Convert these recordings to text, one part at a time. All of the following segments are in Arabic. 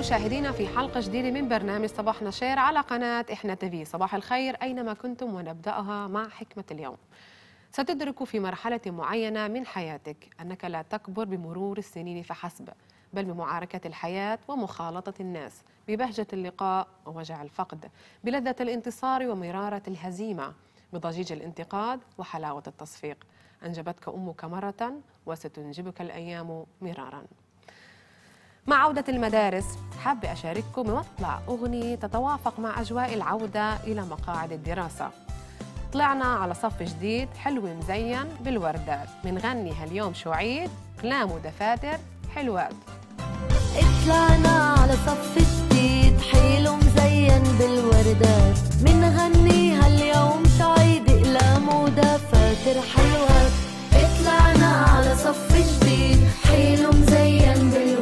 مشاهدينا في حلقة جديدة من برنامج صباح نشير على قناة إحنا تيفي صباح الخير أينما كنتم ونبدأها مع حكمة اليوم ستدرك في مرحلة معينة من حياتك أنك لا تكبر بمرور السنين فحسب بل بمعاركة الحياة ومخالطة الناس ببهجة اللقاء ووجع الفقد بلذة الانتصار ومرارة الهزيمة بضجيج الانتقاد وحلاوة التصفيق أنجبتك أمك مرة وستنجبك الأيام مرارا مع عودة المدارس حابة أشارككم مطلع أغنية تتوافق مع أجواء العودة إلى مقاعد الدراسة طلعنا على صف جديد حلو مزين بالوردات بنغني هاليوم شو عيد أقلام ودفاتر حلوات طلعنا على صف جديد حلو مزين بالوردات بنغني هاليوم شو عيد أقلام ودفاتر حلوات طلعنا على صف جديد حلو مزين بالوردات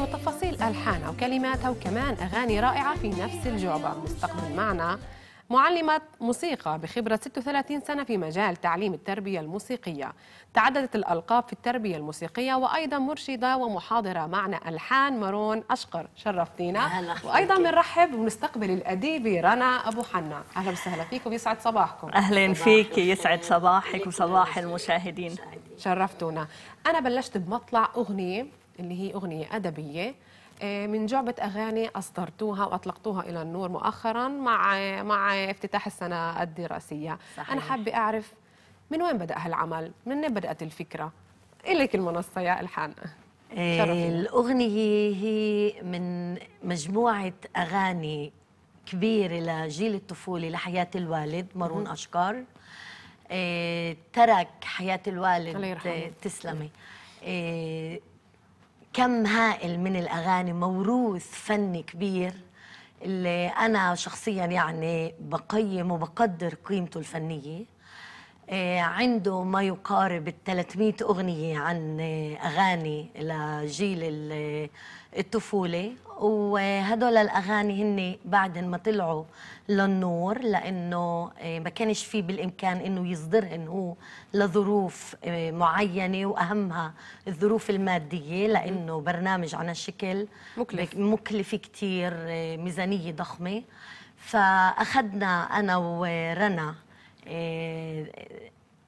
وتفاصيل ألحانها وكلماتها وكمان أغاني رائعة في نفس الجعبة مستقبل معنا معلمة موسيقى بخبرة 36 سنة في مجال تعليم التربية الموسيقية تعددت الألقاب في التربية الموسيقية وأيضا مرشدة ومحاضرة معنا ألحان مارون أشقر شرفتينا وأيضا بنرحب ونستقبل الأديبة رنا أبو حنا أهلا وسهلا فيكم يسعد صباحكم أهلا فيك يسعد صباحك وصباح المشاهدين شرفتونا أنا بلشت بمطلع أغنية اللي هي أغنية أدبية آه، من جعبة أغاني أصدرتوها وأطلقتوها إلى النور مؤخرا مع مع افتتاح السنة الدراسية صحيح. أنا حابة أعرف من وين بدأ هالعمل؟ من وين بدأت الفكرة؟ إليك المنصة يا إلحان آه، الأغنية هي من مجموعة أغاني كبيرة لجيل الطفولة لحياة الوالد مارون أشكار آه، ترك حياة الوالد تسلمي كم هائل من الأغاني موروث فني كبير اللي أنا شخصيا يعني بقيم وبقدر قيمته الفنية آه، عنده ما يقارب ال 300 أغنية عن آه، أغاني لجيل الطفوله وهدول الاغاني هن بعد ما طلعوا للنور لانه آه، ما كانش في بالامكان انه يصدرهن هو لظروف آه، معينه واهمها الظروف الماديه لانه برنامج عن الشكل مكلف مكلف كثير آه، ميزانيه ضخمه فاخذنا انا ورنا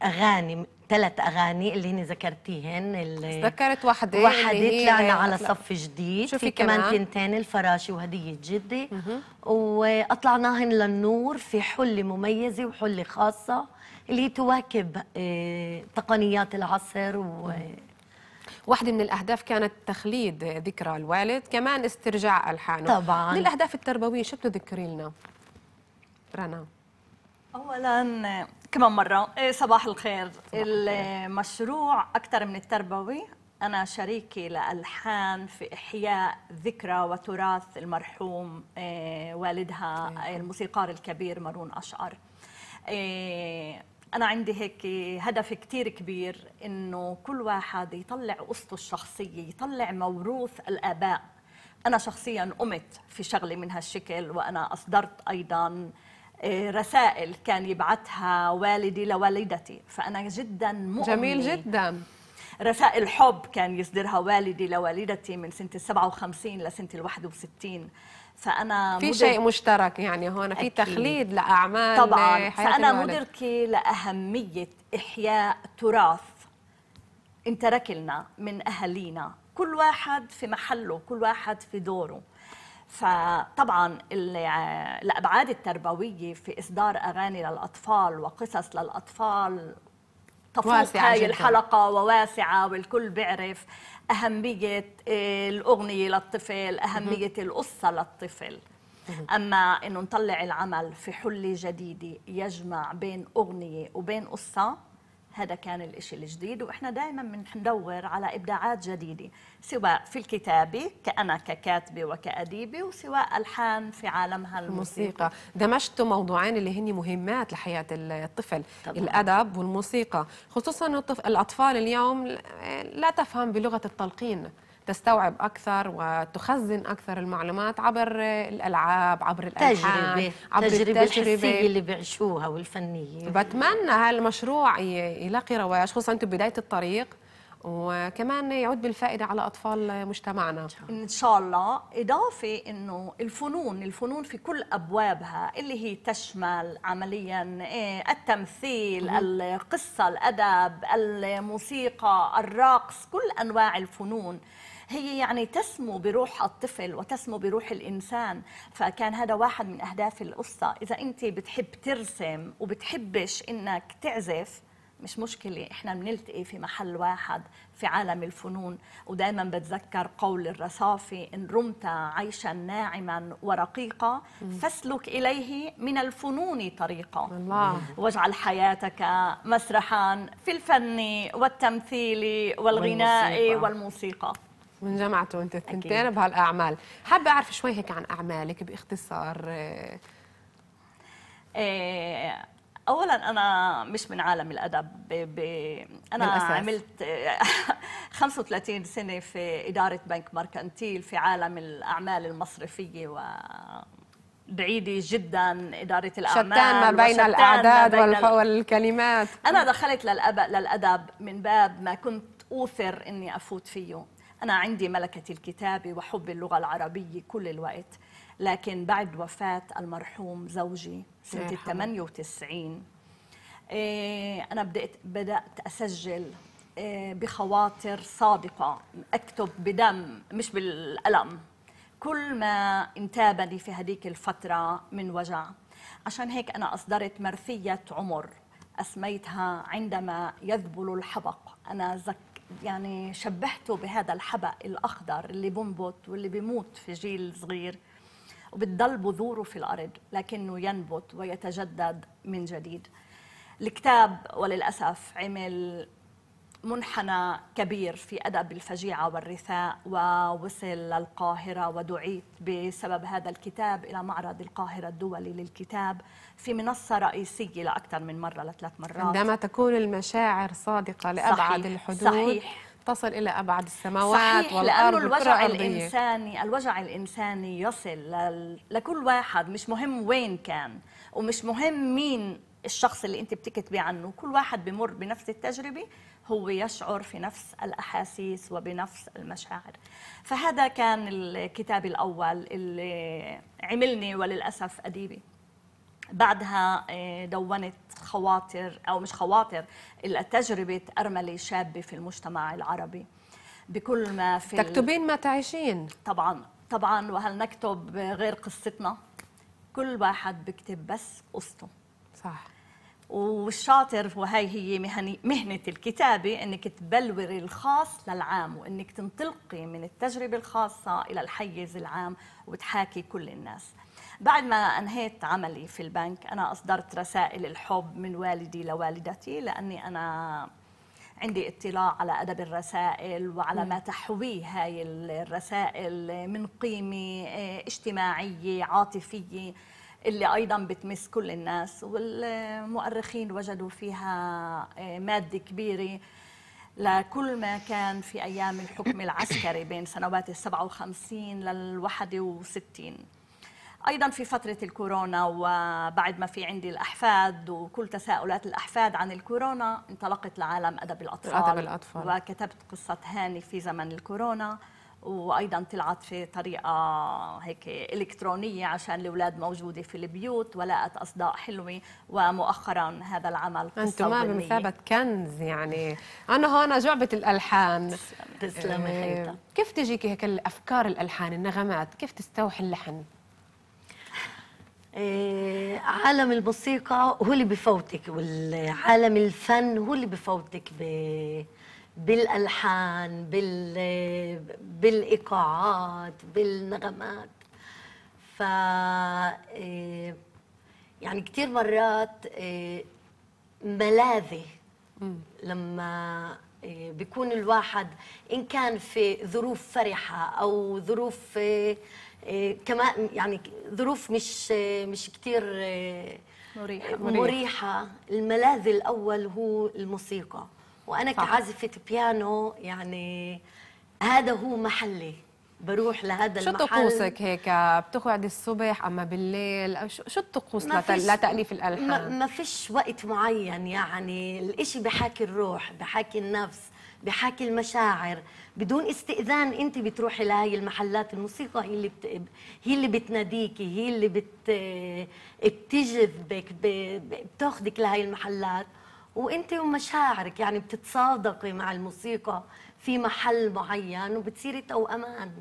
اغاني ثلاث اغاني اللي هن ذكرتيهن اللي ذكرت واحده واحده طلعنا على صف جديد في كمان تنتين الفراشي وهديه جدي واطلعناهن للنور في حله مميزه وحله خاصه اللي تواكب آه، تقنيات العصر و واحدة من الأهداف كانت تخليد ذكرى الوالد كمان استرجاع ألحانه طبعا من الأهداف التربوية شو بتذكري لنا رنا اولا كمان مره إيه، صباح الخير المشروع اكثر من التربوي انا شريكي لالحان في احياء ذكرى وتراث المرحوم إيه، والدها إيه. الموسيقار الكبير مارون اشعر أنا عندي هيك هدف كتير كبير إنه كل واحد يطلع قصته الشخصية يطلع موروث الآباء أنا شخصيا قمت في شغلة من هالشكل وأنا أصدرت أيضا آه، رسائل كان يبعثها والدي لوالدتي فأنا جدا مؤمنة جميل جدا رسائل حب كان يصدرها والدي لوالدتي من سنة 57 لسنة 61 فأنا في مدر... شيء مشترك يعني هون في تخليد لأعمال طبعا فأنا مدركة لأهمية إحياء تراث انترك لنا من أهالينا كل واحد في محله كل واحد في دوره فطبعا الابعاد التربويه في اصدار اغاني للاطفال وقصص للاطفال تفوق هاي جداً. الحلقة وواسعة والكل بيعرف أهمية الأغنية للطفل أهمية القصة للطفل أما أنه نطلع العمل في حلة جديدة يجمع بين أغنية وبين قصة هذا كان الإشي الجديد وإحنا دائما بندور على إبداعات جديدة سواء في الكتابة كأنا ككاتبة وكأديبة وسواء ألحان في عالمها الموسيقى, الموسيقى. دمجتوا موضوعين اللي هن مهمات لحياة الطفل طبعا. الأدب والموسيقى خصوصا الأطفال اليوم لا تفهم بلغة التلقين تستوعب اكثر وتخزن اكثر المعلومات عبر الالعاب عبر الالحان عبر التجربه التجربه الحسيه اللي بيعيشوها والفنيه بتمنى هالمشروع يلاقي رواج خصوصا انتم بدايه الطريق وكمان يعود بالفائدة على أطفال مجتمعنا إن شاء الله إضافة أنه الفنون الفنون في كل أبوابها اللي هي تشمل عمليا إيه، التمثيل القصة الأدب الموسيقى الرقص كل أنواع الفنون هي يعني تسمو بروح الطفل وتسمو بروح الإنسان فكان هذا واحد من أهداف القصة إذا أنت بتحب ترسم وبتحبش إنك تعزف مش مشكلة إحنا بنلتقي في محل واحد في عالم الفنون ودائما بتذكر قول الرصافي إن رمت عيشا ناعما ورقيقا فاسلك إليه من الفنون طريقا الله. واجعل حياتك مسرحا في الفن والتمثيل والغناء والموسيقى, والموسيقى. من جامعته انت الثنتين بهالاعمال حابه اعرف شوي هيك عن اعمالك باختصار إيه اولا انا مش من عالم الادب ب... ب... انا بالأساس. عملت 35 آه، سنه في اداره بنك مركنتيل في عالم الاعمال المصرفيه و بعيدة جدا إدارة الأعمال شتان ما بين الأعداد ما بين والكلمات أنا دخلت للأب... للأدب من باب ما كنت أوثر إني أفوت فيه أنا عندي ملكة الكتابة وحب اللغة العربية كل الوقت لكن بعد وفاة المرحوم زوجي سنة 98 إيه، أنا بدأت, بدأت أسجل إيه، بخواطر صادقة أكتب بدم مش بالألم كل ما انتابني في هذيك الفترة من وجع عشان هيك أنا أصدرت مرثية عمر أسميتها عندما يذبل الحبق أنا زك يعني شبهته بهذا الحبق الأخضر اللي بنبت واللي بيموت في جيل صغير وبتضل بذوره في الأرض لكنه ينبت ويتجدد من جديد الكتاب وللأسف عمل منحنى كبير في أدب الفجيعة والرثاء ووصل للقاهرة ودعيت بسبب هذا الكتاب إلى معرض القاهرة الدولي للكتاب في منصة رئيسية لأكثر من مرة لثلاث مرات عندما تكون المشاعر صادقة لأبعد صحيح الحدود صحيح تصل إلى أبعد السماوات صحيح والأرض لأنه الوجع الإنساني الوجع الإنساني يصل لكل واحد مش مهم وين كان ومش مهم مين الشخص اللي انت بتكتبي عنه كل واحد بمر بنفس التجربه هو يشعر في نفس الأحاسيس وبنفس المشاعر فهذا كان الكتاب الأول اللي عملني وللأسف أديبي بعدها آه، دونت خواطر أو مش خواطر إلا تجربة أرملة شابة في المجتمع العربي بكل ما في تكتبين ما تعيشين طبعا طبعا وهل نكتب غير قصتنا كل واحد بكتب بس قصته صح والشاطر وهي هي مهنة الكتابة أنك تبلوري الخاص للعام وأنك تنطلقي من التجربة الخاصة إلى الحيز العام وتحاكي كل الناس بعد ما أنهيت عملي في البنك أنا أصدرت رسائل الحب من والدي لوالدتي لأني أنا عندي اطلاع على أدب الرسائل وعلى ما تحويه هاي الرسائل من قيمة إيه، اجتماعية عاطفية اللي أيضا بتمس كل الناس والمؤرخين وجدوا فيها آه، مادة كبيرة لكل ما كان في أيام الحكم العسكري بين سنوات ال 57 لل 61 أيضا في فترة الكورونا وبعد ما في عندي الأحفاد وكل تساؤلات الأحفاد عن الكورونا انطلقت لعالم أدب الأطفال أدب الأطفال وكتبت قصة هاني في زمن الكورونا وايضا طلعت في طريقه هيك الكترونيه عشان الاولاد موجوده في البيوت ولاقت اصداء حلوه ومؤخرا هذا العمل انتم ما بمثابه كنز يعني انا هون جعبه الالحان تسلمي إيه كيف تجيكي هيك الافكار الالحان النغمات كيف تستوحي اللحن إيه عالم الموسيقى هو اللي بفوتك والعالم الفن هو اللي بفوتك ب بالالحان بال بالايقاعات بالنغمات ف آه، يعني كثير مرات آه، ملاذه لما آه، بيكون الواحد ان كان في ظروف فرحه او ظروف كمان يعني ظروف مش مش كثير مريحه مريحه الملاذ الاول هو الموسيقى وانا صح. كعازفه بيانو يعني هذا هو محلي بروح لهذا شو المحل شو طقوسك هيك بتقعدي الصبح اما بالليل شو الطقوس لتاليف الالحان ما فيش وقت معين يعني الإشي بحاكي الروح بحاكي النفس بحاكي المشاعر بدون استئذان انت بتروحي لهي المحلات الموسيقى هي اللي بت... هي اللي بتناديكي هي اللي بت... بتجذبك ب... بتاخذك لهي المحلات وانت ومشاعرك يعني بتتصادقي مع الموسيقى في محل معين وبتصيري توأمان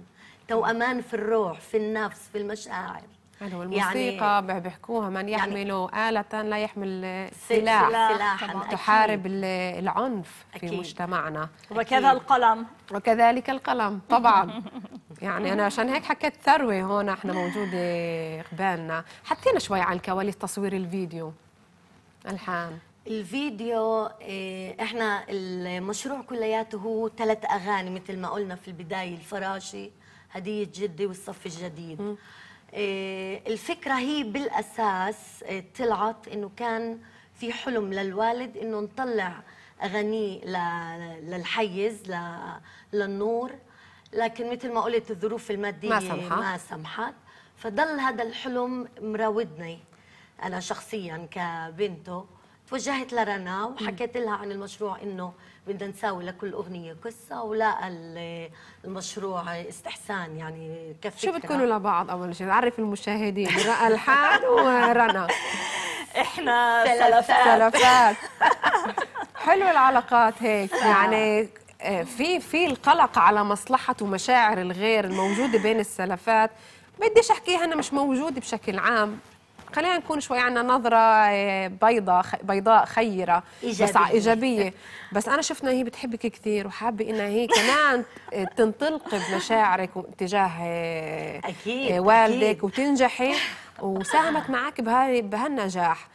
توأمان في الروح في النفس في المشاعر يعني الموسيقى يعني بيحكوها من يحمل يعني آلة لا يحمل سلاح, سلاح تحارب العنف أكيد في مجتمعنا وكذا القلم وكذلك القلم طبعا يعني أنا عشان هيك حكيت ثروة هون احنا موجودة قبالنا حكينا شوي عن كواليس تصوير الفيديو الحان الفيديو آه، احنا المشروع كلياته هو ثلاث اغاني مثل ما قلنا في البدايه الفراشه هديه جدي والصف الجديد آه، الفكره هي بالاساس آه، طلعت انه كان في حلم للوالد انه نطلع اغانيه للحيز للنور لكن مثل ما قلت الظروف الماديه ما سمحت ما سمحت فضل هذا الحلم مراودني انا شخصيا كبنته توجهت لرنا وحكيت لها عن المشروع انه بدنا نساوي لكل اغنيه قصه ولا المشروع استحسان يعني كفكره شو بتكونوا لبعض اول شيء نعرف المشاهدين رأى الحان ورنا احنا سلفات سلفات حلو العلاقات هيك آه. يعني آه، في في القلق على مصلحه ومشاعر الغير الموجوده بين السلفات بديش احكيها انا مش موجوده بشكل عام خلينا نكون شوي عندنا نظره آه، بيضاء بيضاء خيره إيجابية. بس ايجابيه بس انا شفنا هي بتحبك كثير وحابه انها هي كمان آه، تنطلقي بمشاعرك تجاه آه، أكيد والدك أكيد. وتنجحي وساهمت معك بهاي بهالنجاح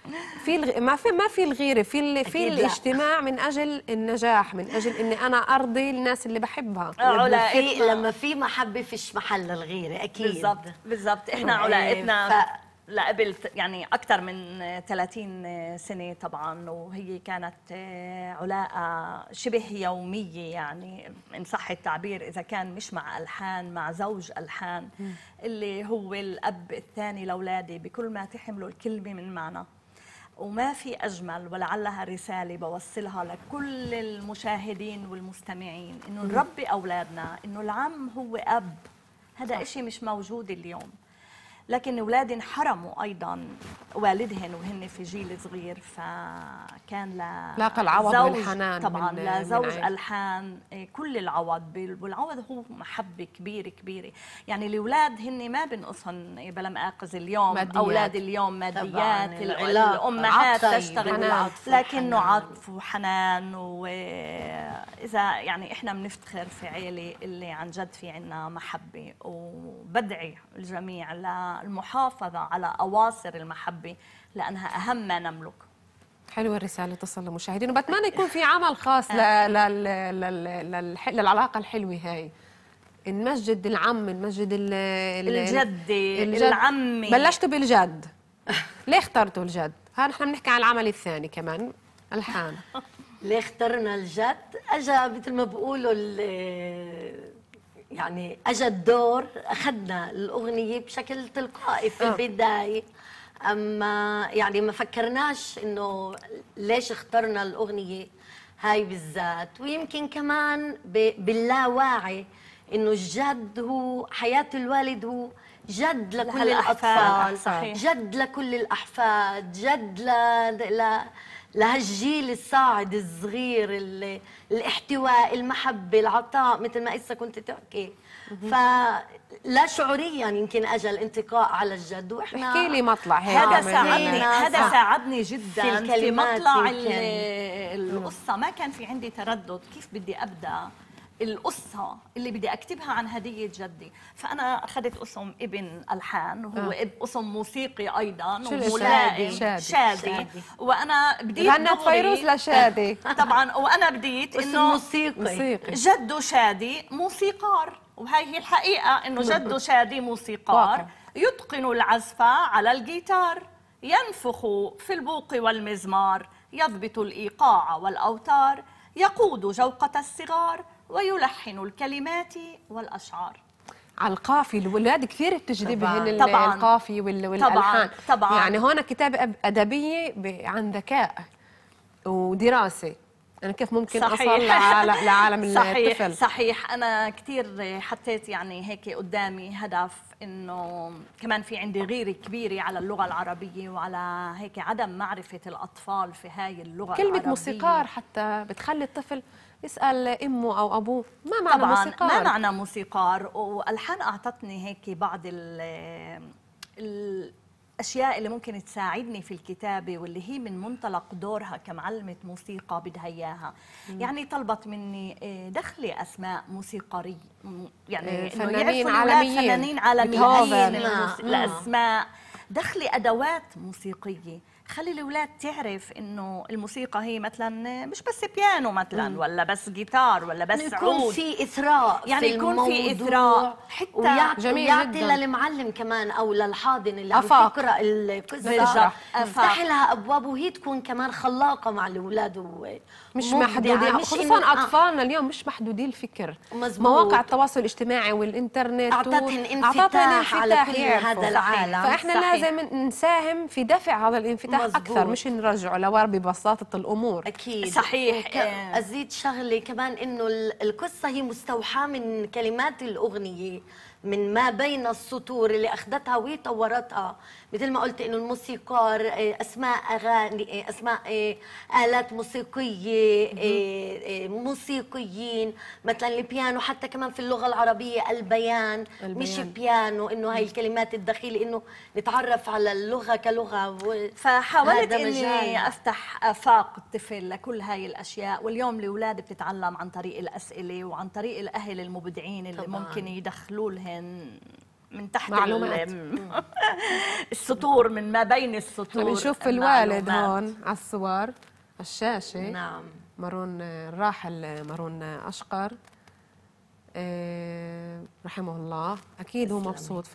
في الغ... ما في ما في الغيره في ال... في الاجتماع لا. من اجل النجاح من اجل اني انا ارضي الناس اللي بحبها علا لما في محبه فيش محل للغيره اكيد بالضبط بالضبط احنا علاقتنا إيه، ف... لقبل يعني اكثر من 30 سنه طبعا وهي كانت آه، علاقه شبه يوميه يعني ان صح التعبير اذا كان مش مع الحان مع زوج الحان اللي هو الاب الثاني لاولادي بكل ما تحمله الكلمه من معنى وما في اجمل ولعلها رساله بوصلها لكل المشاهدين والمستمعين انه نربي اولادنا انه العم هو اب هذا شيء مش موجود اليوم لكن أولادي انحرموا أيضا والدهن وهن في جيل صغير فكان ل لاقى العوض والحنان طبعا من لزوج من ألحان إيه، كل العوض والعوض هو محبة كبيرة كبيرة يعني الأولاد هن ما بنقصهم إيه، بلا مأقز اليوم ماديات. أولاد اليوم ماديات الأمهات تشتغل لكنه عطف وحنان وإذا يعني إحنا بنفتخر في عيلة اللي عن جد في عنا محبة وبدعي الجميع ل المحافظة على أواصر المحبة لأنها أهم ما نملك حلوه الرساله تصل للمشاهدين وبتمنى يكون في عمل خاص آه. للعلاقه الحلوه هاي المسجد العم المسجد الجدي الجد. العمي بلشتوا بالجد ليه اخترتوا الجد؟ ها نحن بنحكي عن العمل الثاني كمان الحان ليه اخترنا الجد؟ اجى مثل ما بقولوا يعني اجى الدور اخذنا الاغنيه بشكل تلقائي في البدايه آه. اما يعني ما فكرناش انه ليش اخترنا الاغنيه هاي بالذات ويمكن كمان باللاواعي انه الجد هو حياه الوالد هو جد لكل الاطفال صحيح. جد لكل الاحفاد جد ل... ل... لهالجيل الصاعد الصغير اللي الاحتواء المحبه العطاء مثل ما اسا كنت تحكي فلا شعوريا يمكن اجى الانتقاء على الجد واحنا احكي لي مطلع هذا ساعدني هذا ساعدني جدا في, في مطلع القصه ما كان في عندي تردد كيف بدي ابدا القصه اللي بدي اكتبها عن هديه جدي فانا اخذت قسم ابن الحان وهو آه. قسم موسيقي ايضا وملائم شادي. شادي. شادي وانا بديت غنت فيروز لشادي طبعا وانا بديت انه موسيقي. موسيقي جده شادي موسيقار وهي هي الحقيقه انه جده شادي موسيقار يتقن العزف على الجيتار ينفخ في البوق والمزمار يضبط الايقاع والاوتار يقود جوقه الصغار ويلحن الكلمات والأشعار على القافي الولاد كثير بتجذبهم طبعاً القافي والالحان طبعاً طبعاً يعني هون كتابه ادبيه عن ذكاء ودراسه انا كيف ممكن صحيح. اصل لعالم, الطفل صحيح الطفل صحيح انا كثير حطيت يعني هيك قدامي هدف انه كمان في عندي غيره كبيره على اللغه العربيه وعلى هيك عدم معرفه الاطفال في هاي اللغه كلمه العربية. موسيقار حتى بتخلي الطفل يسال امه او ابوه ما معنى طبعاً موسيقار ما معنى موسيقار والحان اعطتني هيك بعض ال الاشياء اللي ممكن تساعدني في الكتابه واللي هي من منطلق دورها كمعلمه موسيقى بدها اياها يعني طلبت مني آه، دخلي اسماء موسيقاري يعني آه، فنانين عالميين فنانين عالميين آه. لاسماء دخلي ادوات موسيقيه خلي الاولاد تعرف انه الموسيقى هي مثلا مش بس بيانو مثلا مم. ولا بس جيتار ولا بس يكون عود يعني يكون في اثراء يعني في يكون في اثراء حتى ويعطي, يعطي للمعلم كمان او للحاضن اللي عم يقرا القصه يفتح لها ابواب وهي تكون كمان خلاقه مع الاولاد مش محدودين مش خصوصا إن... آه. اطفالنا اليوم مش محدودين الفكر مزبوط. مواقع التواصل الاجتماعي والانترنت اعطتهم انفتاح, انفتاح على كل هذا العالم فاحنا صحيح. لازم نساهم في دفع هذا الانفتاح نريح مزبوط. اكثر مش نرجعه لورا ببساطه الامور اكيد صحيح وك... إيه. ازيد شغله كمان انه القصه هي مستوحاه من كلمات الاغنيه من ما بين السطور اللي اخذتها وطورتها مثل ما قلت انه الموسيقار آه، اسماء اغاني آه، اسماء آه، الات موسيقيه موسيقيين مثلا البيانو حتى كمان في اللغه العربيه البيان, البيان. مش بيانو انه هاي الكلمات الدخيله انه نتعرف على اللغه كلغه فحاولت اني افتح افاق الطفل لكل هاي الاشياء واليوم الاولاد بتتعلم عن طريق الاسئله وعن طريق الاهل المبدعين اللي طبعاً. ممكن يدخلوا لهم من تحت معلومات السطور من ما بين السطور بنشوف الوالد هون على الصور على الشاشة نعم مارون الراحل مارون أشقر آه، رحمه الله أكيد هو مبسوط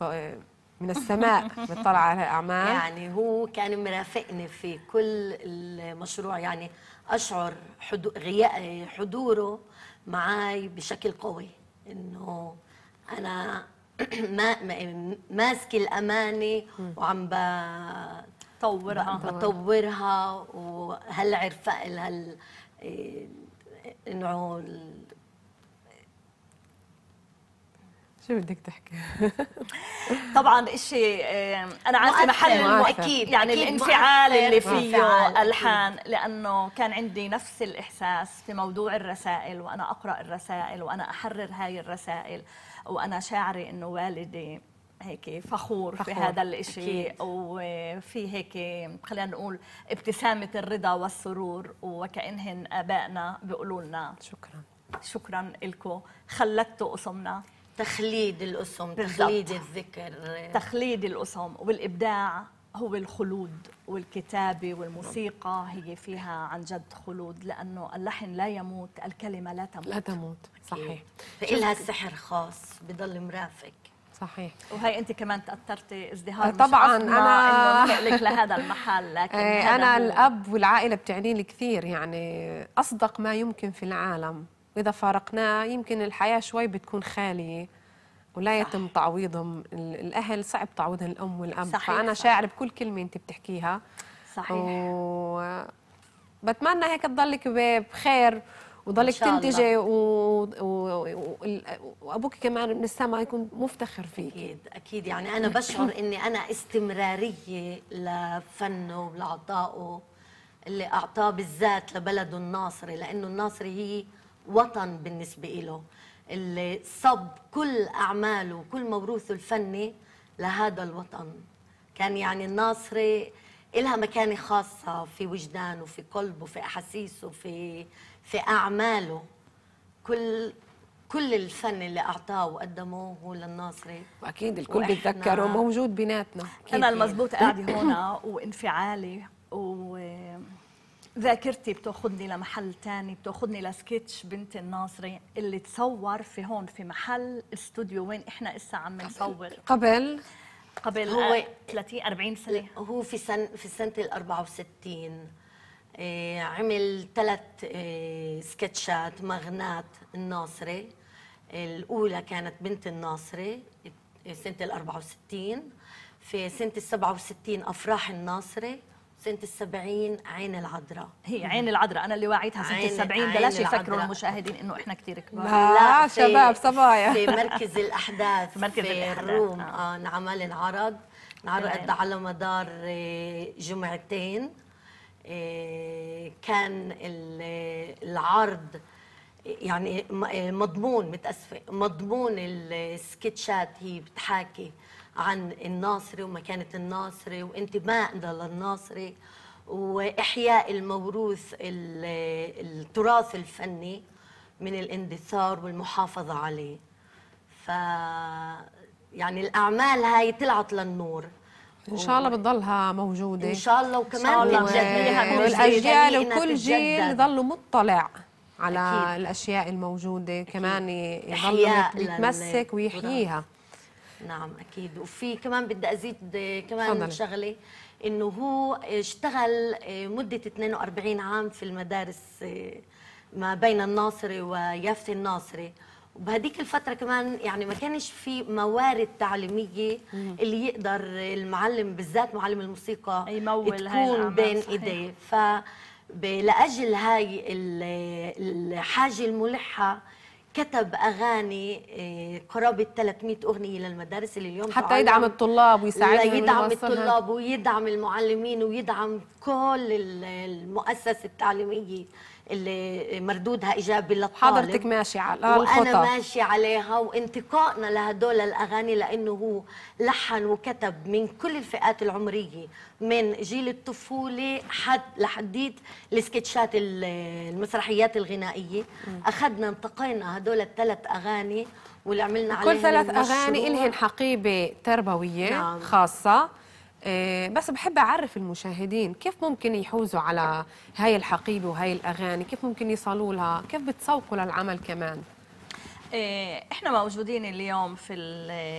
من السماء بتطلع على الأعمال يعني هو كان مرافقني في كل المشروع يعني أشعر حضوره معي بشكل قوي إنه أنا ما ماسكه الامانه وعم بطورها بطورها وهل رفاق هال إيه، انه شو بدك تحكي؟ طبعا شيء إيه، انا عارفه محل اكيد يعني الانفعال اللي فيه الحان لانه كان عندي نفس الاحساس في موضوع الرسائل وانا اقرا الرسائل وانا احرر هاي الرسائل وانا شاعره انه والدي هيك فخور, فخور في هذا الشيء وفي هيك خلينا نقول ابتسامه الرضا والسرور وكانهن ابائنا بيقولوا لنا شكرا شكرا لكم خلدتوا أسمنا تخليد الاسم بالضبط. تخليد الذكر تخليد الاسم والابداع هو الخلود والكتابة والموسيقى هي فيها عن جد خلود لأنه اللحن لا يموت الكلمة لا تموت لا تموت صحيح فإلها سحر خاص بضل مرافق صحيح وهي انت كمان تاثرتي ازدهار آه، طبعا انا انه لك لهذا المحل لكن إيه، هذا انا هو... الاب والعائله بتعني لي كثير يعني اصدق ما يمكن في العالم واذا فارقناه يمكن الحياه شوي بتكون خاليه ولا يتم تعويضهم الاهل صعب تعويضهم الام والاب صحيح فانا شاعر بكل كلمه انت بتحكيها صحيح و... بتمنى هيك تضلك بخير وضلك تنتجي و... و... وابوك كمان من السما يكون مفتخر فيك اكيد اكيد يعني انا بشعر اني انا استمراريه لفنه ولعطائه اللي اعطاه بالذات لبلده الناصري لانه الناصري هي وطن بالنسبه له اللي صب كل أعماله وكل موروثه الفني لهذا الوطن كان يعني الناصري إلها مكانة خاصة في وجدانه في قلبه في أحاسيسه في في أعماله كل كل الفن اللي اعطاه وقدمه هو للناصري واكيد الكل بيتذكره موجود بيناتنا انا المضبوط قاعده هون آه، وانفعالي و ذاكرتي بتاخذني لمحل تاني بتاخذني لسكتش بنت الناصري اللي تصور في هون في محل استوديو وين احنا اسا عم نصور قبل قبل هو 30 آه، 40 سنه هو في سن في سنه ال 64 ايه عمل ثلاث ايه سكتشات مغنات الناصري الاولى كانت بنت الناصري سنه ال 64 في سنه ال 67 افراح الناصري سنة السبعين عين العذراء هي عين العذراء أنا اللي وعيتها سنة عين السبعين بلاش يفكروا المشاهدين إنه إحنا كثير كبار لا, شباب صبايا في مركز الأحداث في مركز في الأحداث الروم آه. آه، نعمل انعرض انعرض على مدار آه، جمعتين آه، كان العرض يعني مضمون متأسفة مضمون السكتشات هي بتحاكي عن الناصري ومكانة الناصري وانتمائنا للناصري وإحياء الموروث التراث الفني من الاندثار والمحافظة عليه ف يعني الأعمال هاي طلعت للنور ان شاء الله بتضلها موجوده ان شاء الله وكمان الاجيال والاجيال وكل جيل يضلوا مطلع على أكيد. الاشياء الموجوده كمان يضلوا يتمسك ويحييها نعم اكيد وفي كمان بدي ازيد آه، كمان فضل. شغله انه هو اشتغل آه، مده 42 عام في المدارس آه، ما بين الناصري ويافت الناصري وبهديك الفترة كمان يعني ما كانش في موارد تعليمية اللي يقدر المعلم بالذات معلم الموسيقى يمول تكون بين ايديه ف لأجل هاي الحاجة الملحة كتب اغاني آه، قرابه 300 اغنيه للمدارس اللي اليوم حتى يدعم الطلاب ويساعدهم يدعم الطلاب ويدعم المعلمين ويدعم كل المؤسسه التعليميه اللي مردودها ايجابي للطالب حضرتك ماشي على الخطة وانا ماشي عليها وانتقائنا لهدول الاغاني لانه هو لحن وكتب من كل الفئات العمريه من جيل الطفوله حد لحديت السكتشات المسرحيات الغنائيه اخذنا انتقينا هدول الثلاث اغاني واللي عملنا عليهم كل ثلاث اغاني لهم حقيبه تربويه نعم. خاصه آه، بس بحب اعرف المشاهدين كيف ممكن يحوزوا على هاي الحقيبه وهاي الاغاني كيف ممكن يصلوا لها كيف بتسوقوا للعمل كمان آه، احنا موجودين اليوم في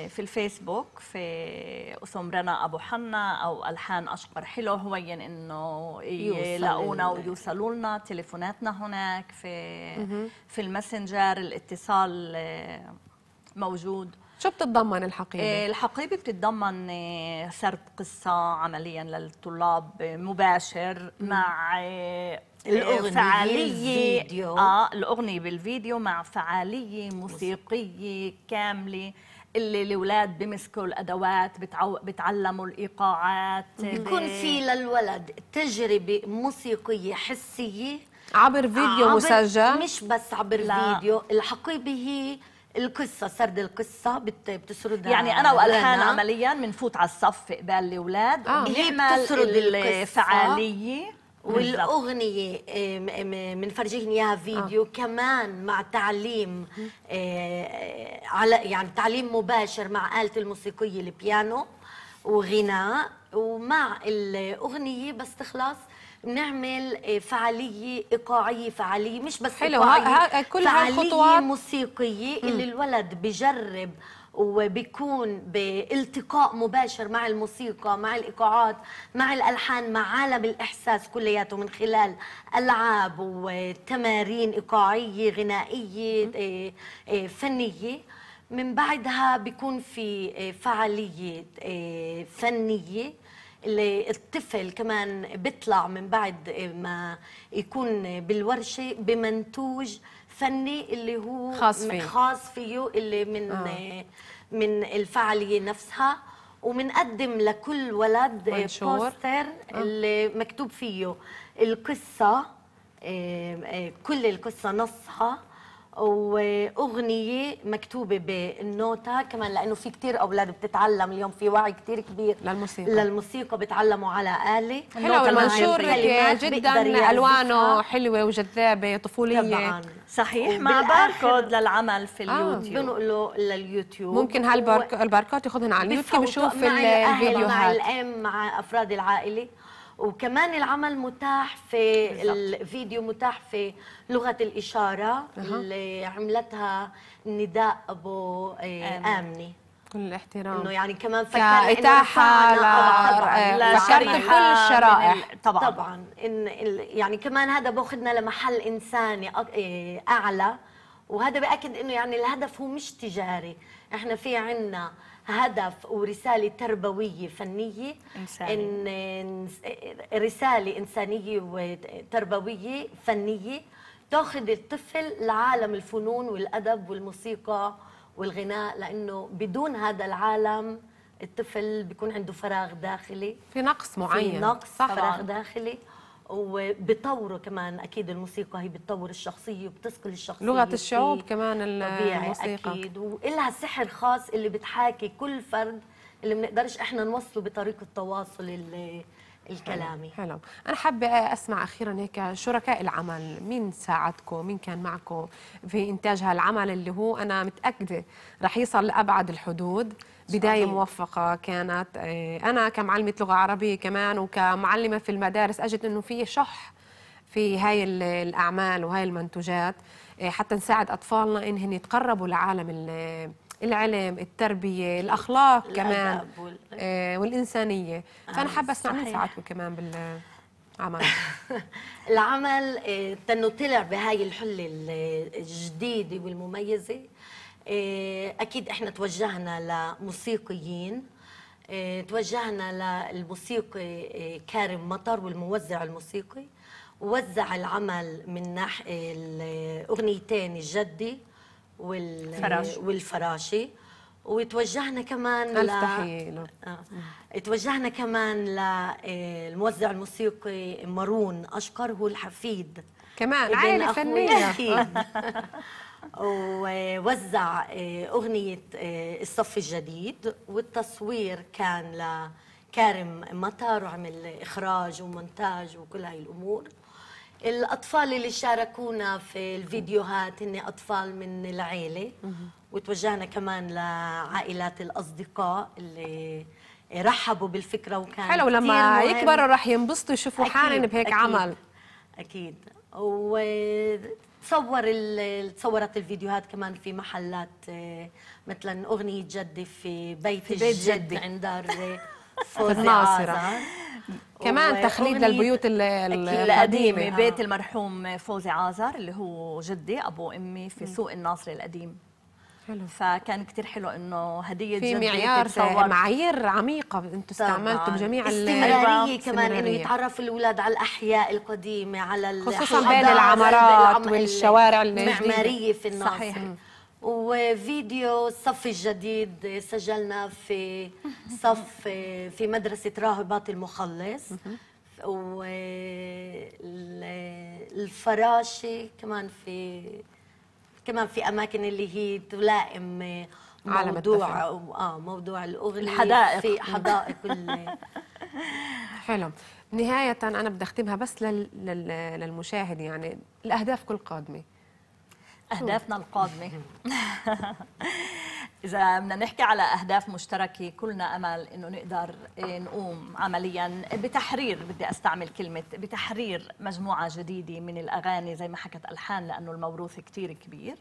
في الفيسبوك في اسم رنا ابو حنا او الحان اشقر حلو هوين انه يلاقونا ويوصلوا لنا تليفوناتنا هناك في في الماسنجر الاتصال آه، موجود شو بتتضمن الحقيبه؟ إيه، الحقيبه بتتضمن إيه، سرد قصه عمليا للطلاب إيه، مباشر مع الأغنية فعالية آه الأغنية بالفيديو مع فعالية موسيقية كاملة اللي الأولاد بمسكوا الأدوات بتعو... بتعلموا الإيقاعات بيكون في للولد تجربة موسيقية حسية عبر فيديو عبر مسجل مش بس عبر لا. فيديو الحقيبة هي القصه سرد القصه بتسرد يعني انا والحان عمليا بنفوت على الصف قبال الاولاد آه. بتسرد الفعاليه والاغنيه بنفرجيهم آه، اياها فيديو آه. كمان مع تعليم آه على يعني تعليم مباشر مع آلة الموسيقيه البيانو وغناء ومع الاغنيه بس تخلص نعمل آه، فعاليه ايقاعيه فعاليه مش بس حلو ها ها كل فعاليه موسيقيه اللي الولد بجرب وبيكون بالتقاء مباشر مع الموسيقى مع الايقاعات مع الالحان مع عالم الاحساس كلياته من خلال العاب وتمارين ايقاعيه غنائيه آه، آه، فنيه من بعدها بيكون في فعاليه فنيه اللي الطفل كمان بيطلع من بعد ما يكون بالورشه بمنتوج فني اللي هو خاص فيه, خاص فيه اللي من آه. من الفعاليه نفسها وبنقدم لكل ولد منشور. بوستر آه. اللي مكتوب فيه القصه آه، آه، كل القصه نصها واغنيه مكتوبه بالنوتة كمان لانه في كثير اولاد بتتعلم اليوم في وعي كثير كبير للموسيقى للموسيقى بتعلموا على اله حلوة المنشور جدا الوانه حلوه وجذابه طفوليه طبعا صحيح مع باركود للعمل في آه. اليوتيوب آه. بنقله لليوتيوب ممكن هالباركود ياخذهم على اليوتيوب ويشوف الفيديوهات مع الام مع افراد العائله وكمان العمل متاح في الفيديو متاح في لغه الاشاره اللي عملتها نداء ابو آه، امني كل الاحترام انه يعني كمان فكرنا اتاحه لشرح كل الشرائح طبعا طبعا إن يعني كمان هذا باخذنا لمحل انساني آه، اعلى وهذا باكد انه يعني الهدف هو مش تجاري احنا في عندنا هدف ورساله تربويه فنيه إنساني. ان رسالة إنسانية وتربوية فنية تاخذ الطفل لعالم الفنون والأدب والموسيقى والغناء لأنه بدون هذا العالم الطفل بيكون عنده فراغ داخلي في نقص معين في نقص صح فراغ داخلي وبطوره كمان اكيد الموسيقى هي بتطور الشخصيه وبتثقل الشخصيه لغه الشعوب كمان الموسيقى اكيد والها سحر خاص اللي بتحاكي كل فرد اللي بنقدرش احنا نوصله بطريقه التواصل اللي الكلامي حلو انا حابه اسمع اخيرا هيك شركاء العمل مين ساعدكم مين كان معكم في انتاج هالعمل اللي هو انا متاكده رح يصل لابعد الحدود بداية موفقة كانت إيه، أنا كمعلمة لغة عربية كمان وكمعلمة في المدارس أجد أنه في شح في هاي الأعمال وهاي المنتوجات إيه، حتى نساعد أطفالنا إنهم يتقربوا لعالم العلم التربية الأخلاق كمان وال... آه والإنسانية فأنا آه، حابة أسمع من ساعتكم كمان بال عمل العمل آه، تنو طلع بهاي الحله الجديده والمميزه آه، اكيد احنا توجهنا لموسيقيين توجهنا للموسيقي كارم مطر والموزع الموسيقي وزع العمل من ناحيه الاغنيتين الجدي وال والفراشي وتوجهنا كمان ألف تحية له نعم. آه. توجهنا كمان للموزع آه، الموسيقي مارون أشقر هو الحفيد كمان عائلة فنية ووزع آه، أغنية آه، الصف الجديد والتصوير كان لكارم مطر وعمل إخراج ومونتاج وكل هاي الأمور الأطفال اللي شاركونا في الفيديوهات هن أطفال من العيلة وتوجهنا كمان لعائلات الأصدقاء اللي رحبوا بالفكرة وكان حلو لما يكبروا رح ينبسطوا يشوفوا حالهم بهيك أكيد عمل أكيد وتصور تصورت الفيديوهات كمان في محلات مثلا أغنية جدي في بيت, في بيت جد, عند دار فوزي ناصرة كمان تخليد للبيوت القديمه آه. بيت المرحوم فوزي عازر اللي هو جدي ابو امي في سوق الناصري القديم حلو فكان كثير حلو انه هديه في معيار معايير عميقه انتم استعملتوا بجميع الاستمراريه أيوة، كمان يعني انه يتعرف الاولاد على الاحياء القديمه على خصوصا بين العمارات والشوارع المعماريه في الناصر صحيح وفيديو الصف الجديد سجلنا في صف في مدرسة راهبات المخلص والفراشة كمان في كمان في أماكن اللي هي تلائم موضوع اه موضوع الأغنية الحدائق في حدائق حلو نهاية أنا بدي أختمها بس للمشاهد يعني الأهداف كل قادمة أهدافنا القادمة إذا بدنا نحكي على أهداف مشتركة كلنا أمل إنه نقدر إيه، نقوم عمليا بتحرير بدي أستعمل كلمة بتحرير مجموعة جديدة من الأغاني زي ما حكت ألحان لأنه الموروث كثير كبير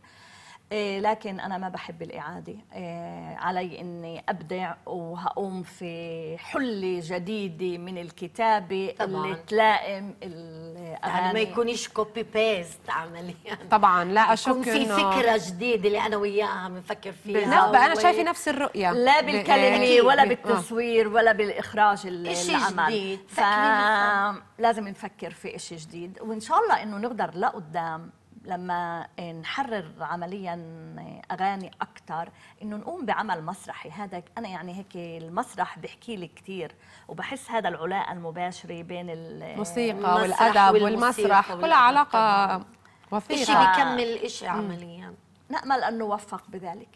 إيه، لكن أنا ما بحب الإعادة إيه، علي أني أبدع وهقوم في حلة جديدة من الكتابة طبعاً. اللي تلائم الأغاني يعني ما يكونش كوبي بيست عمليا طبعا لا أشك إنه في فكرة جديدة اللي أنا وياها بنفكر فيها لا و... أنا شايفة نفس الرؤية لا بالكلمة إيه، ولا بالتصوير ولا بالإخراج إشي العمل جديد فلازم نفكر في إشي جديد وإن شاء الله إنه نقدر لقدام لما نحرر عمليا اغاني اكثر انه نقوم بعمل مسرحي هذا انا يعني هيك المسرح بيحكي لي كثير وبحس هذا العلاقه المباشره بين الموسيقى والادب والمسرح كلها علاقه وثيقه شيء بيكمل شيء عمليا نامل ان نوفق بذلك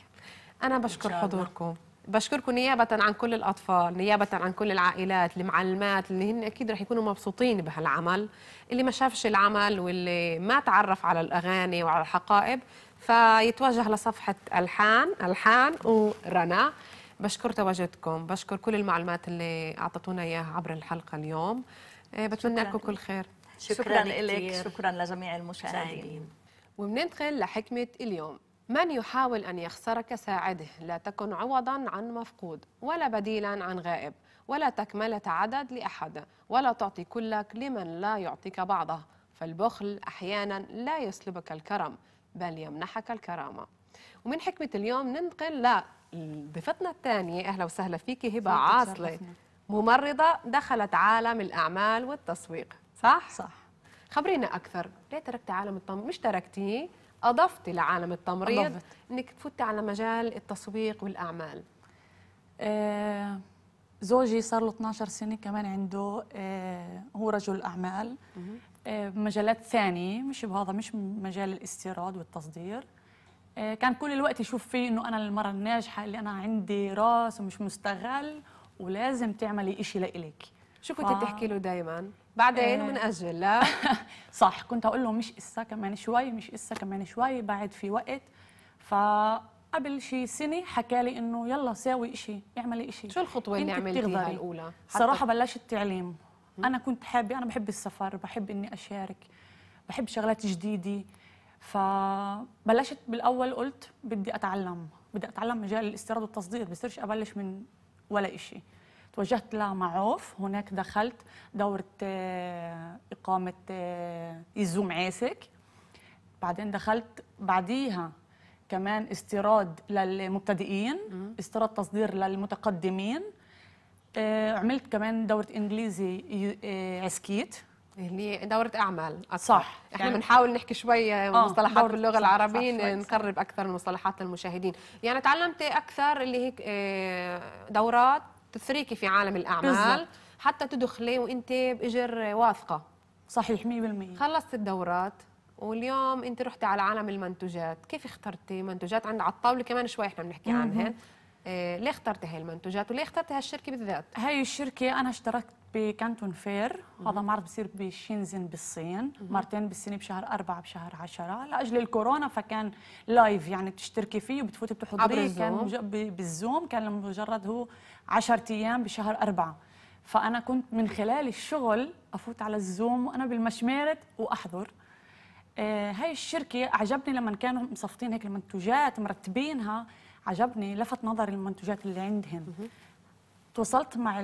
انا بشكر حضوركم بشكركم نيابة عن كل الأطفال نيابة عن كل العائلات المعلمات اللي هن أكيد رح يكونوا مبسوطين بهالعمل اللي ما شافش العمل واللي ما تعرف على الأغاني وعلى الحقائب فيتوجه لصفحة ألحان ألحان ورنا بشكر تواجدكم بشكر كل المعلومات اللي أعطتونا إياها عبر الحلقة اليوم إيه، بتمنى لكم كل خير شكرا, شكرا لك شكرا لجميع المشاهدين وبندخل لحكمة اليوم من يحاول أن يخسرك ساعده لا تكن عوضا عن مفقود ولا بديلا عن غائب ولا تكملة عدد لأحد ولا تعطي كلك لمن لا يعطيك بعضه فالبخل أحيانا لا يسلبك الكرم بل يمنحك الكرامة ومن حكمة اليوم ننتقل لا الثانية أهلا وسهلا فيك هبة عاصلة ممرضة دخلت عالم الأعمال والتسويق صح؟ صح خبرينا أكثر ليه تركت عالم التمريض مش تركتيه أضفتي لعالم التمريض أضفت. أنك تفوتي على مجال التسويق والأعمال آه، زوجي صار له 12 سنة كمان عنده آه، هو رجل أعمال آه، مجالات ثانية مش بهذا مش مجال الاستيراد والتصدير كان كل الوقت يشوف فيه أنه أنا المرة الناجحة اللي أنا عندي راس ومش مستغل ولازم تعملي إشي لإلك شو كنت ف... تحكي له دائما؟ بعدين آه. اجل لا صح كنت اقول له مش اسا كمان شوي مش اسا كمان شوي بعد في وقت فقبل شي سنه حكى لي انه يلا ساوي شيء اعملي شيء شو الخطوه اللي عملتيها الاولى؟ صراحه بلشت تعليم انا كنت حابه انا بحب السفر بحب اني اشارك بحب شغلات جديده فبلشت بالاول قلت بدي اتعلم بدي اتعلم مجال الاستيراد والتصدير بصيرش ابلش من ولا شيء توجهت لمعوف هناك دخلت دورة آه، إقامة آه، يزوم عيسك بعدين دخلت بعديها كمان استيراد للمبتدئين استيراد تصدير للمتقدمين آه، عملت كمان دورة إنجليزي عسكيت هني دورة أعمال أكثر. صح احنا يعني بنحاول نحكي شوية آه مصطلحات باللغة العربية نقرب أكثر المصطلحات للمشاهدين يعني تعلمتي أكثر اللي هيك دورات تثريكي في عالم الاعمال بالزبط. حتى تدخلي وانت باجر واثقه صحيح 100% خلصت الدورات واليوم انت رحتي على عالم المنتوجات كيف اخترتي منتوجات عند على الطاوله كمان شوي احنا بنحكي عنها آه، ليه اخترت هاي المنتجات وليه اخترت هالشركه بالذات هاي الشركه انا اشتركت بكانتون فير هذا معرض بصير بشينزن بالصين مرتين بالسنه بشهر أربعة بشهر عشرة لاجل الكورونا فكان لايف يعني بتشتركي فيه وبتفوتي بتحضري كان بالزوم كان مجرد هو 10 ايام بشهر أربعة فانا كنت من خلال الشغل افوت على الزوم وانا بالمشمارت واحضر آه هاي الشركه اعجبني لما كانوا مصفطين هيك المنتوجات مرتبينها عجبني لفت نظري المنتجات اللي عندهم تواصلت مع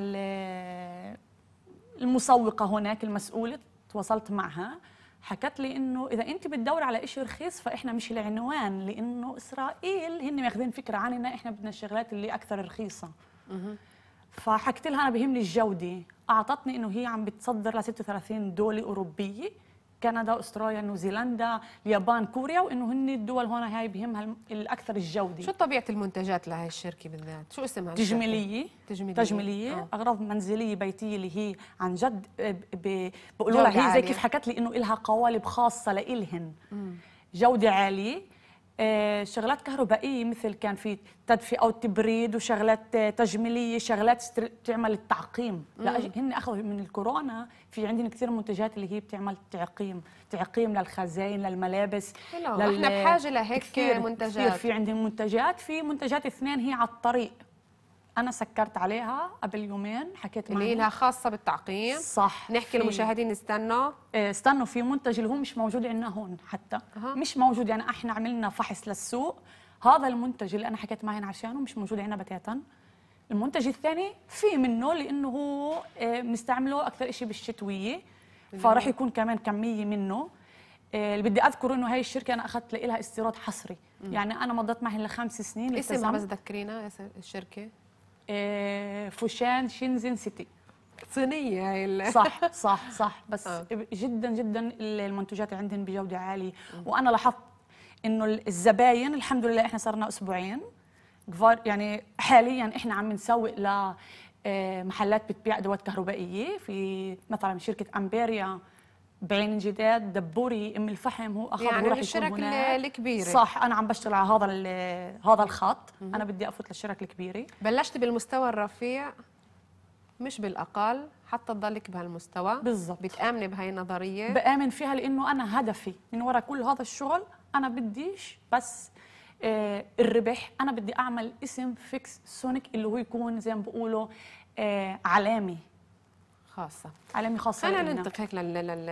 المسوقة هناك المسؤولة تواصلت معها حكت لي انه اذا انت بتدور على شيء رخيص فاحنا مش العنوان لانه اسرائيل هن ماخذين فكره عننا احنا بدنا الشغلات اللي اكثر رخيصه فحكيت لها انا بهمني الجوده اعطتني انه هي عم بتصدر ل 36 دوله اوروبيه كندا استراليا نيوزيلندا اليابان كوريا وانه هن الدول هون هاي بهمها الاكثر الجوده شو طبيعه المنتجات لهي الشركه بالذات شو اسمها تجميليه تجميليه, تجميلية. آه. اغراض منزليه بيتيه اللي هي عن جد آه، بقولوا لها هي زي كيف حكت لي انه لها قوالب خاصه لإلهن جوده عاليه آه، شغلات كهربائيه مثل كان في تدفئه او تبريد وشغلات آه، تجميليه شغلات بتعمل التعقيم لا هن اخذوا من الكورونا في عندنا كثير منتجات اللي هي بتعمل تعقيم تعقيم للخزاين للملابس حلو لل... احنا بحاجه لهيك كثير منتجات كثير في عندهم منتجات في منتجات اثنين هي على الطريق انا سكرت عليها قبل يومين حكيت معهم اللي لها خاصه بالتعقيم صح نحكي للمشاهدين استنوا آه، استنوا في منتج اللي هو مش موجود عندنا هون حتى أه. مش موجود يعني احنا عملنا فحص للسوق هذا المنتج اللي انا حكيت معهن عشانه مش موجود عندنا بتاتا المنتج الثاني في منه لانه هو بنستعمله آه، اكثر شيء بالشتويه فراح يكون كمان كميه منه آه، اللي بدي اذكر انه هاي الشركه انا اخذت لها استيراد حصري يعني انا مضيت معهم لخمس سنين اسمها بس ذكرينا الشركه آه، فوشان شينزن سيتي صينيه هاي اللي. صح صح صح بس آه. جدا جدا المنتجات عندهم بجوده عاليه وانا لاحظت انه الزباين الحمد لله احنا صرنا اسبوعين يعني حاليا احنا عم نسوق لمحلات آه، بتبيع ادوات كهربائيه في مثلا شركه امبيريا بعين جداد دبوري ام الفحم هو اخذ يعني الشركه الكبيره صح انا عم بشتغل على هذا هذا الخط انا بدي افوت للشركه الكبيره بلشت بالمستوى الرفيع مش بالاقل حتى تضلك بهالمستوى بالضبط بتامني بهاي النظريه بامن فيها لانه انا هدفي من ورا كل هذا الشغل انا بديش بس آه الربح انا بدي اعمل اسم فيكس سونيك اللي هو يكون زي ما بقولوا آه علامه خاصه عالمي خاصه خلينا ننتقل هيك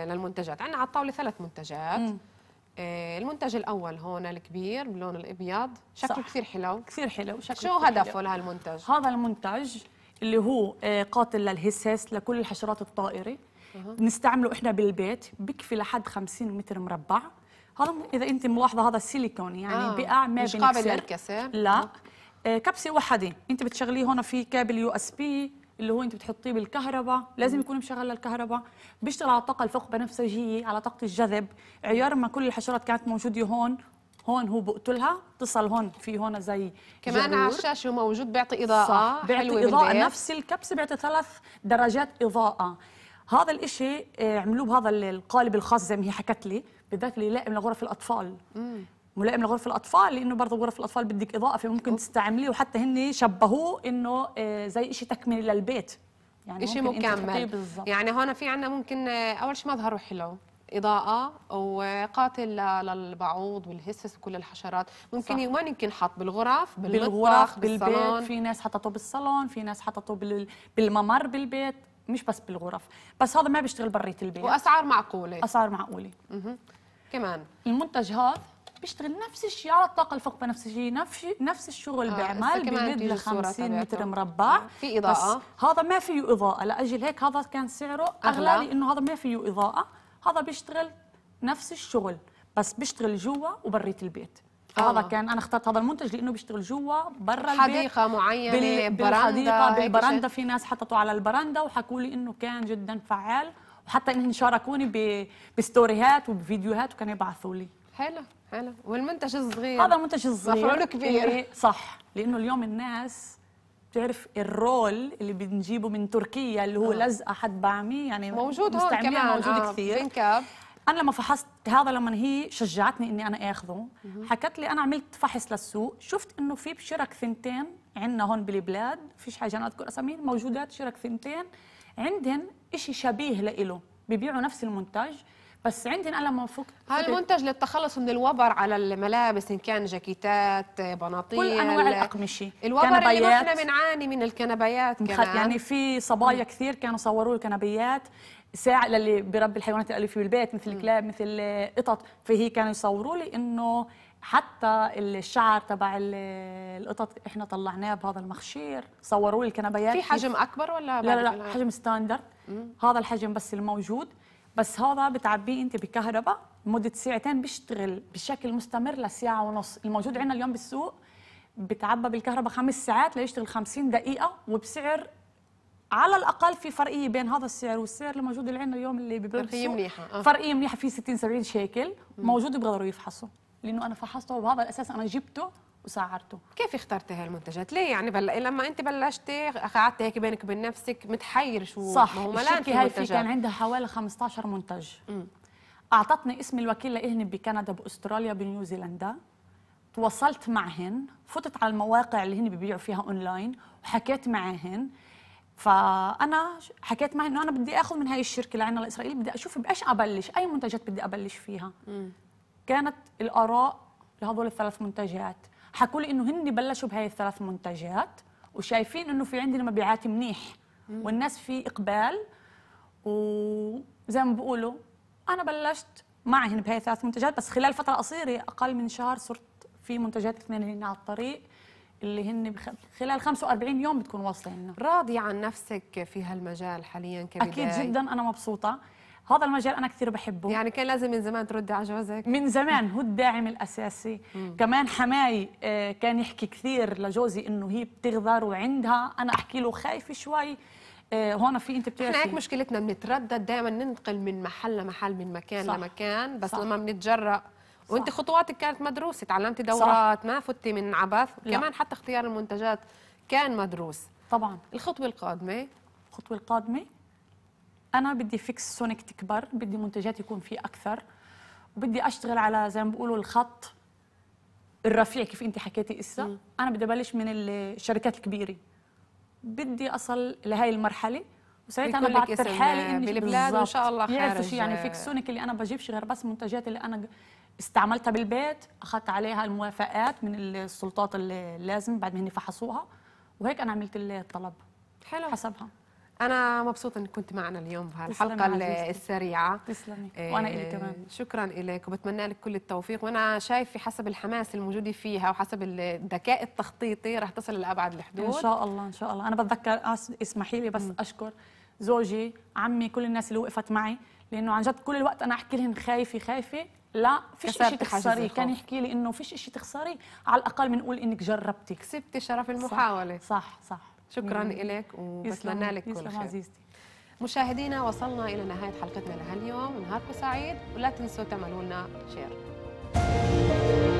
للمنتجات عندنا على الطاوله ثلاث منتجات مم. آه، المنتج الاول هون الكبير باللون الابيض شكله صح. كثير حلو كثير حلو شكله شو هدفه لهالمنتج هذا المنتج اللي هو آه، قاتل للهساس لكل الحشرات الطائره بنستعمله احنا بالبيت بكفي لحد 50 متر مربع هذا اذا انت ملاحظه هذا سيليكون يعني آه. بقع ما مش قابل للكسر لا آه. كبسه واحده انت بتشغليه هون في كابل يو اس بي اللي هو انت بتحطيه بالكهرباء لازم يكون مشغل للكهرباء بيشتغل على الطاقه الفوق بنفسجيه على طاقه الجذب عيار ما كل الحشرات كانت موجوده هون هون هو بقتلها بتصل هون في هون زي كمان جرور. على الشاشه موجود بيعطي اضاءه بيعطي اضاءه بالبيت. نفس الكبسه بيعطي ثلاث درجات اضاءه هذا الإشي آه، عملوه بهذا القالب الخاص زي ما هي حكت لي بالذات اللي يلائم لغرف الاطفال مم. ملائم لغرف الاطفال لانه برضه غرف الاطفال بدك اضاءه فممكن تستعمليه وحتى هن شبهوه انه آه، زي شيء تكمله للبيت يعني شيء مكمل يعني هون في عندنا ممكن آه، اول شيء مظهره حلو اضاءه وقاتل للبعوض والهسس وكل الحشرات ممكن صح. وين يمكن حط بالغرف بالغرف بالبيت في ناس حطته بالصالون في ناس حطته بالممر بالبيت مش بس بالغرف بس هذا ما بيشتغل برية البيت واسعار معقوله اسعار معقوله كمان المنتج هذا بيشتغل نفس الشيء على الطاقه الفوق نفس الشيء نفس نفس الشغل آه بعمل بمد ل 50 متر مربع آه، في اضاءه بس هذا ما فيه اضاءه لاجل هيك هذا كان سعره اغلى, أغلى. لانه هذا ما فيه اضاءه هذا بيشتغل نفس الشغل بس بيشتغل جوا وبريت البيت آه. هذا كان انا اخترت هذا المنتج لانه بيشتغل جوا برا البيت حديقه معينه بال... بالحديقه بالبرندا في ناس حطته على البرندا وحكوا لي انه كان جدا فعال وحتى انهم شاركوني ب... بستوريهات وبفيديوهات وكانوا يبعثوا لي حلو حلو والمنتج الصغير هذا المنتج الصغير مفعوله كبير صح لانه اليوم الناس بتعرف الرول اللي بنجيبه من تركيا اللي هو آه. لزقه حد بعميه يعني موجود هون كمان موجود آه. كثير فينكاب. انا لما فحصت هذا لما هي شجعتني اني انا اخذه حكت لي انا عملت فحص للسوق شفت انه في بشرك ثنتين عندنا هون بالبلاد فيش حاجه انا اذكر اسامي موجودات شرك ثنتين عندهم شيء شبيه لإله ببيعوا نفس المنتج بس عندي انا لما فكت هل المنتج للتخلص من الوبر على الملابس ان كان جاكيتات بناطيل كل انواع الاقمشه الوبر اللي نحن بنعاني من الكنبيات كمان يعني في صبايا كثير كانوا صوروا الكنبيات ساعة للي بربي الحيوانات الأليفة بالبيت مثل الكلاب مثل قطط فهي كانوا يصوروا لي إنه حتى الشعر تبع القطط احنا طلعناه بهذا المخشير صوروا لي الكنبيات في حجم اكبر ولا لا لا, لا حجم ستاندرد هذا الحجم بس الموجود بس هذا بتعبيه انت بكهرباء مده ساعتين بيشتغل بشكل مستمر لساعه ونص الموجود عندنا اليوم بالسوق بتعبى بالكهرباء خمس ساعات ليشتغل 50 دقيقه وبسعر على الاقل في فرقيه بين هذا السعر والسعر الموجود اللي عندنا اليوم اللي ببيع فرقيه منيحه آه. فرقيه منيحه في 60 70 شيكل موجود بقدروا يفحصوا لانه انا فحصته وبهذا الاساس انا جبته وسعرته كيف اخترتي هاي المنتجات ليه يعني بل... لما انت بلشتي قعدت هيك بينك وبين نفسك متحير شو صح ما هو ملان في هاي في كان عندها حوالي 15 منتج مم. اعطتني اسم الوكيل لإهن بكندا باستراليا بنيوزيلندا تواصلت معهن فتت على المواقع اللي هن ببيعوا فيها اونلاين وحكيت معهن فانا حكيت معي انه انا بدي اخذ من هاي الشركه لعنا الاسرائيلي بدي اشوف بايش ابلش اي منتجات بدي ابلش فيها مم. كانت الاراء لهذول الثلاث منتجات حكوا لي انه هن بلشوا بهي الثلاث منتجات وشايفين انه في عندنا مبيعات منيح والناس في اقبال وزي ما بيقولوا انا بلشت معهن بهي الثلاث منتجات بس خلال فتره قصيره اقل من شهر صرت في منتجات اثنين هنا على الطريق اللي هن بخ... خلال 45 يوم بتكون واصله لنا راضيه عن نفسك في هالمجال حاليا كبدايه اكيد جدا انا مبسوطه هذا المجال انا كثير بحبه يعني كان لازم من زمان تردي على جوزك من زمان هو الداعم الاساسي مم. كمان حماي آه، كان يحكي كثير لجوزي انه هي بتغدر وعندها انا احكي له خايفه شوي آه، هون في انت بتعرفي احنا هيك مشكلتنا بنتردد دائما ننتقل من محل لمحل من مكان صح. لمكان بس صح. لما بنتجرأ وانت خطواتك كانت مدروسه تعلمتي دورات صح. ما فتي من عبث لا. كمان حتى اختيار المنتجات كان مدروس طبعا الخطوه القادمه الخطوه القادمه انا بدي فيكس سونيك تكبر بدي منتجات يكون في اكثر وبدي اشتغل على زي ما بيقولوا الخط الرفيع كيف انت حكيتي اسا انا بدي ابلش من الشركات الكبيره بدي اصل لهي المرحله وساعتها انا بعتبر حالي اني بالبلاد وان شاء الله خارج يعرفوا شو يعني فيكس سونيك اللي انا بجيبش غير بس منتجات اللي انا استعملتها بالبيت اخذت عليها الموافقات من السلطات اللي لازم بعد ما هن فحصوها وهيك انا عملت الطلب حلو حسبها انا مبسوطه انك كنت معنا اليوم في السريعه تسلمي آه، وانا الي كمان شكرا لك وبتمنى لك كل التوفيق وانا شايفه حسب الحماس الموجودة فيها وحسب الذكاء التخطيطي رح تصل لابعد الحدود ان شاء الله ان شاء الله انا بتذكر آه، اسمحي لي بس م. اشكر زوجي عمي كل الناس اللي وقفت معي لانه عن جد كل الوقت انا احكي لهم خايفه خايفه لا فيش شيء تخسري كان يحكي لي انه فيش شيء تخسري على الاقل بنقول انك جربتي كسبتي شرف المحاوله صح صح, صح. شكرا لك وبتمنى لك كل خير عزيزتي مشاهدينا وصلنا إلى نهاية حلقتنا لهاليوم نهاركم سعيد ولا تنسوا تعملوا لنا شير